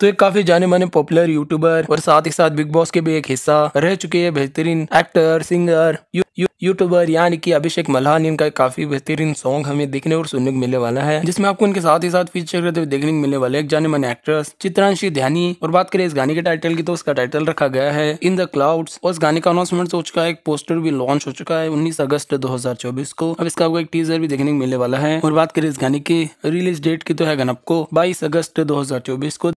तो एक काफी जाने माने पॉपुलर यूट्यूबर और साथ ही साथ बिग बॉस के भी एक हिस्सा रह चुके हैं बेहतरीन एक्टर सिंगर यूट्यूबर यानी कि अभिषेक मल्हान इनका काफी बेहतरीन सॉन्ग हमें देखने और सुनने को मिलने वाला है जिसमें आपको इनके साथ ही साथ फीचर करते हुए देखने को मिलने वाले एक जाने माने एक्ट्रेस चित्रांशी ध्यानी और बात करें इस गाने के टाइटल की तो उसका टाइटल रखा गया है इन द क्लाउड्स और इस गाने का अनाउंसमेंट तो हो चुका है एक पोस्टर भी लॉन्च हो चुका है उन्नीस अगस्त दो को अब इसका आपको एक टीजर भी देखने को मिलने वाला है और बात करें इस गाने की रिलीज डेट की तो है गन आपको बाईस अगस्त दो को